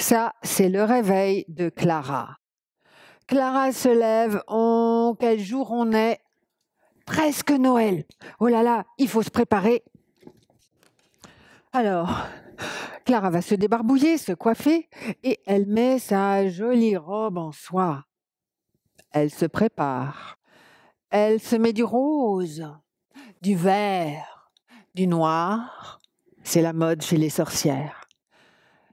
Ça, c'est le réveil de Clara. Clara se lève, on quel jour on est Presque Noël. Oh là là, il faut se préparer. Alors, Clara va se débarbouiller, se coiffer, et elle met sa jolie robe en soie. Elle se prépare. Elle se met du rose, du vert, du noir. C'est la mode chez les sorcières.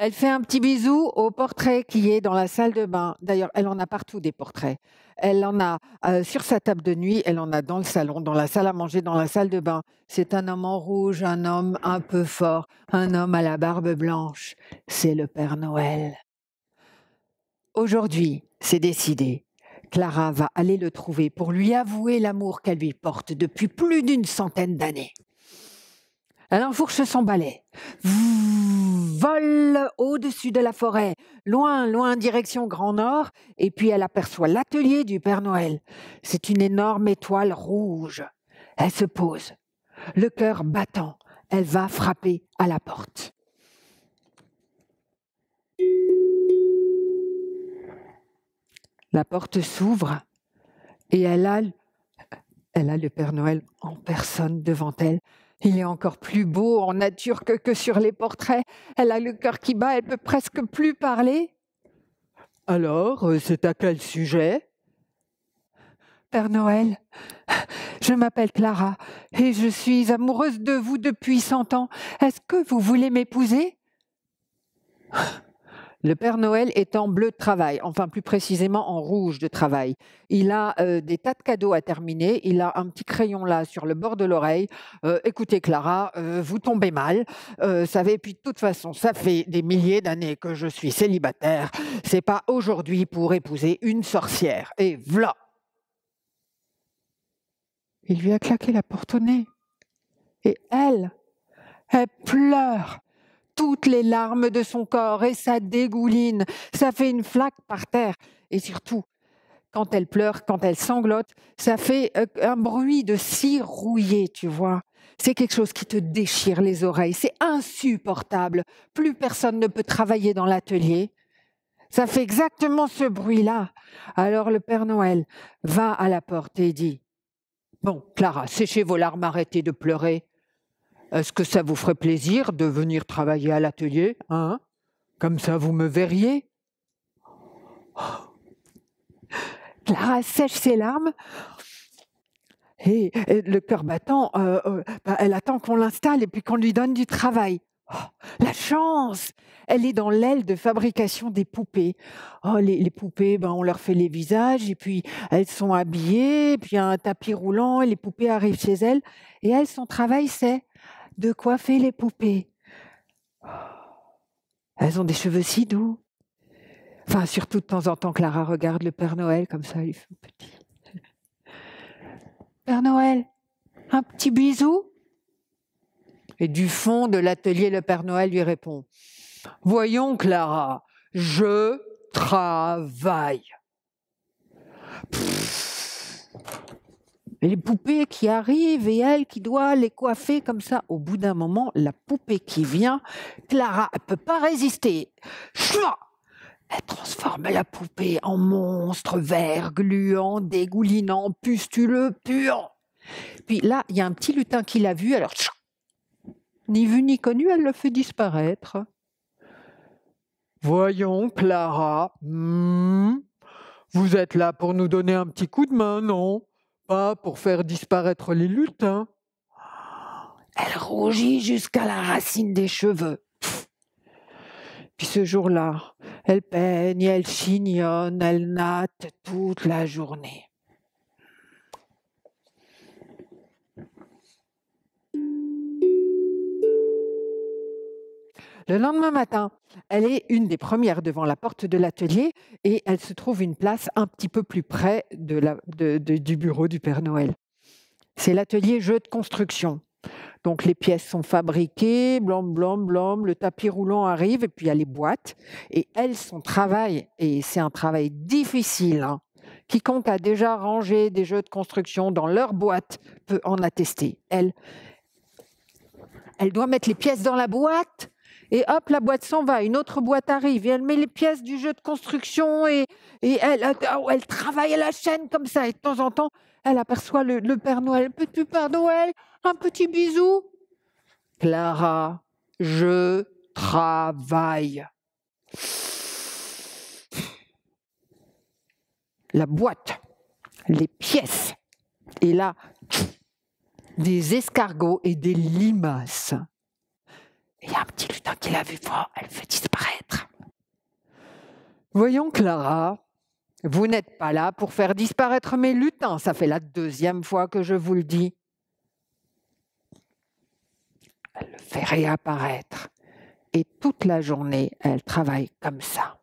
Elle fait un petit bisou au portrait qui est dans la salle de bain. D'ailleurs, elle en a partout des portraits. Elle en a euh, sur sa table de nuit, elle en a dans le salon, dans la salle à manger, dans la salle de bain. C'est un homme en rouge, un homme un peu fort, un homme à la barbe blanche. C'est le Père Noël. Aujourd'hui, c'est décidé. Clara va aller le trouver pour lui avouer l'amour qu'elle lui porte depuis plus d'une centaine d'années enfourche son balai, Vole au-dessus de la forêt, loin, loin, direction Grand Nord, et puis elle aperçoit l'atelier du Père Noël. C'est une énorme étoile rouge. Elle se pose. Le cœur battant, elle va frapper à la porte. La porte s'ouvre et elle a, elle a le Père Noël en personne devant elle. Il est encore plus beau en nature que, sur les portraits. Elle a le cœur qui bat, elle peut presque plus parler. Alors, euh, c'est à quel sujet Père Noël, je m'appelle Clara et je suis amoureuse de vous depuis cent ans. Est-ce que vous voulez m'épouser le Père Noël est en bleu de travail, enfin plus précisément en rouge de travail. Il a euh, des tas de cadeaux à terminer. Il a un petit crayon là sur le bord de l'oreille. Euh, écoutez Clara, euh, vous tombez mal. savez, puis de toute façon, ça fait des milliers d'années que je suis célibataire. C'est pas aujourd'hui pour épouser une sorcière. Et voilà. Il lui a claqué la porte au nez. Et elle, elle pleure toutes les larmes de son corps et ça dégouline, ça fait une flaque par terre. Et surtout, quand elle pleure, quand elle sanglote, ça fait euh, un bruit de cire rouillée, tu vois. C'est quelque chose qui te déchire les oreilles, c'est insupportable. Plus personne ne peut travailler dans l'atelier. Ça fait exactement ce bruit-là. Alors le Père Noël va à la porte et dit Bon, Clara, séchez vos larmes, arrêtez de pleurer. Est-ce que ça vous ferait plaisir de venir travailler à l'atelier hein Comme ça, vous me verriez Clara oh sèche ses larmes et, le cœur battant, euh, euh, bah, elle attend qu'on l'installe et puis qu'on lui donne du travail. Oh, la chance Elle est dans l'aile de fabrication des poupées. Oh, les, poupées, ben, on leur fait les visages, et puis elles sont habillées, puis il y a un tapis roulant, et les poupées arrivent chez elles. Et elles, son travail, c'est de coiffer les poupées. Oh, elles ont des cheveux si doux. Enfin, surtout de temps en temps, Clara regarde le Père Noël comme ça, il fait petit. Père Noël, un petit bisou Et du fond de l'atelier, le Père Noël lui répond Voyons, Clara, je travaille. les poupées qui arrivent et elle qui doit les coiffer comme ça. Au bout d'un moment, la poupée qui vient, Clara, ne peut pas résister. elle transforme la poupée en monstre vert, gluant, dégoulinant, pustuleux, puant. Puis là, il y a un petit lutin qui l'a vu, alors ni vu ni connu, elle le fait disparaître. Voyons, Clara, hmm, vous êtes là pour nous donner un petit coup de main, non pas pour faire disparaître les lutins. Hein. Elle rougit jusqu'à la racine des cheveux. Puis ce jour-là, elle peigne, elle chignonne, elle natte toute la journée. Le lendemain matin, elle est une des premières devant la porte de l'atelier et elle se trouve une place un petit peu plus près du bureau du Père Noël. C'est l'atelier jeu de construction. Donc les pièces sont fabriquées, blam blam blam, le tapis roulant arrive et puis il y a les boîtes. Et elle, son travail, et c'est un travail difficile, hein, quiconque a déjà rangé des jeux de construction dans leur boîte peut en attester. Elle, elle doit mettre les pièces dans la boîte, et hop, la boîte s'en va, une autre boîte arrive, et elle met les pièces du jeu de construction, et, oh, elle, travaille à la chaîne comme ça. Et de temps en temps, elle aperçoit le, Père Noël. Petit Père Noël, un petit bisou. Clara, je travaille. La boîte, les pièces, et là, des escargots et des limaces. Et un petit qu'il a vu elle fait disparaître. Voyons, Clara, vous n'êtes pas là pour faire disparaître mes lutins. Ça fait la deuxième fois que je vous le dis. Elle le fait réapparaître. Et toute la journée, elle travaille comme ça.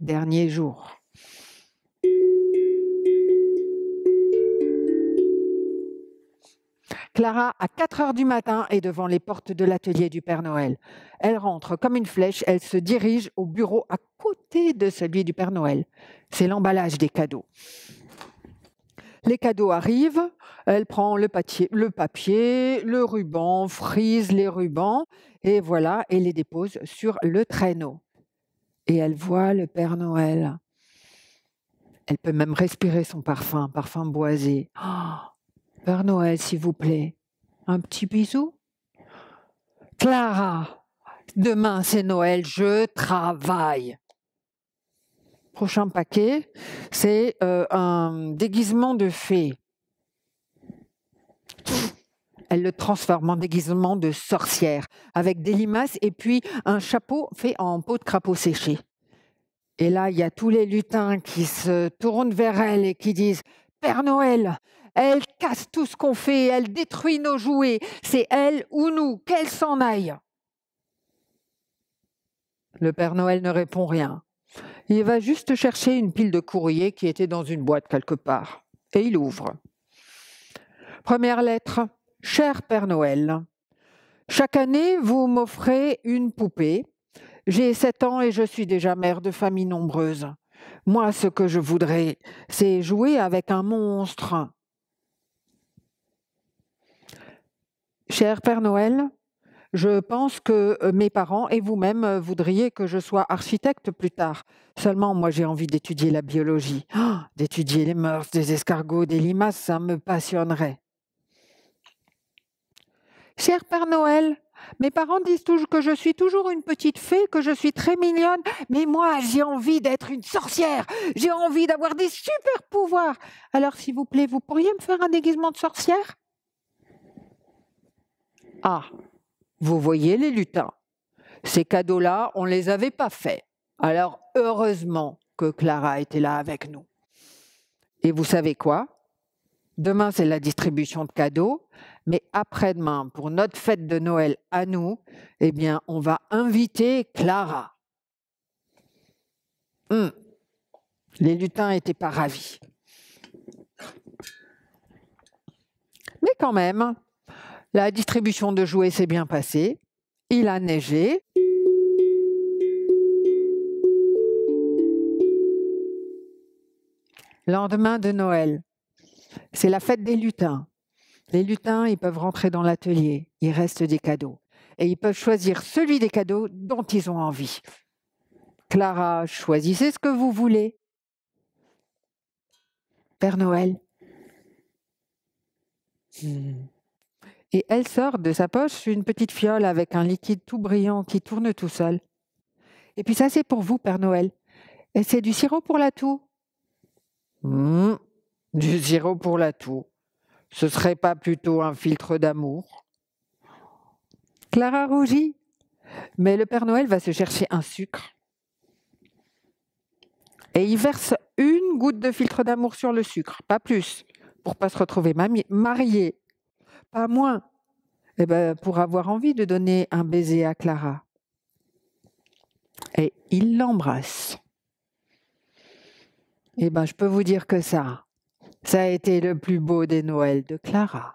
Dernier jour. Clara, à 4 heures du matin, est devant les portes de l'atelier du Père Noël. Elle rentre comme une flèche, elle se dirige au bureau à côté de celui du Père Noël. C'est l'emballage des cadeaux. Les cadeaux arrivent, elle prend le papier, le ruban, frise les rubans, et voilà, elle les dépose sur le traîneau. Et elle voit le Père Noël. Elle peut même respirer son parfum, parfum boisé. Oh Père Noël, s'il vous plaît, un petit bisou. Clara, demain c'est Noël, je travaille. Prochain paquet, c'est euh, un déguisement de fée. Elle le transforme en déguisement de sorcière, avec des limaces et puis un chapeau fait en peau de crapaud séché. Et là, il y a tous les lutins qui se tournent vers elle et qui disent Père Noël, elle casse tout ce qu'on fait, elle détruit nos jouets. C'est elle ou nous, qu'elle s'en aille. Le Père Noël ne répond rien. Il va juste chercher une pile de courrier qui était dans une boîte quelque part. Et il ouvre. Première lettre. Cher Père Noël, chaque année, vous m'offrez une poupée. J'ai 7 ans et je suis déjà mère de famille nombreuse. Moi, ce que je voudrais, c'est jouer avec un monstre. Cher Père Noël, je pense que euh, mes parents et vous-même euh, voudriez que je sois architecte plus tard. Seulement, moi, j'ai envie d'étudier la biologie, d'étudier les mœurs des escargots, des limaces, ça me passionnerait. Cher Père Noël, mes parents disent toujours que je suis toujours une petite fée, que je suis très mignonne, mais moi, j'ai envie d'être une sorcière, j'ai envie d'avoir des super pouvoirs. Alors, s'il vous plaît, vous pourriez me faire un déguisement de sorcière ah, vous voyez les lutins, ces cadeaux-là, on ne les avait pas faits. Alors, heureusement que Clara était là avec nous. Et vous savez quoi Demain, c'est la distribution de cadeaux, mais après-demain, pour notre fête de Noël à nous, eh bien, on va inviter Clara. Hum. Les lutins n'étaient pas ravis. Mais quand même, la distribution de jouets s'est bien passée. Il a neigé. Lendemain de Noël, c'est la fête des lutins. Les lutins, ils peuvent rentrer dans l'atelier, il reste des cadeaux. Et ils peuvent choisir celui des cadeaux dont ils ont envie. Clara, choisissez ce que vous voulez. Père Noël. Hmm et elle sort de sa poche une petite fiole avec un liquide tout brillant qui tourne tout seul. Et puis ça, c'est pour vous, Père Noël. Et c'est du sirop pour la toux. Mmh. du sirop pour la toux. Ce serait pas plutôt un filtre d'amour Clara rougit. Mais le Père Noël va se chercher un sucre. Et il verse une goutte de filtre d'amour sur le sucre, pas plus, pour pas se retrouver marié pas moins, eh ben, pour avoir envie de donner un baiser à Clara. Et il l'embrasse. Eh ben, je peux vous dire que ça, ça a été le plus beau des Noëls de Clara.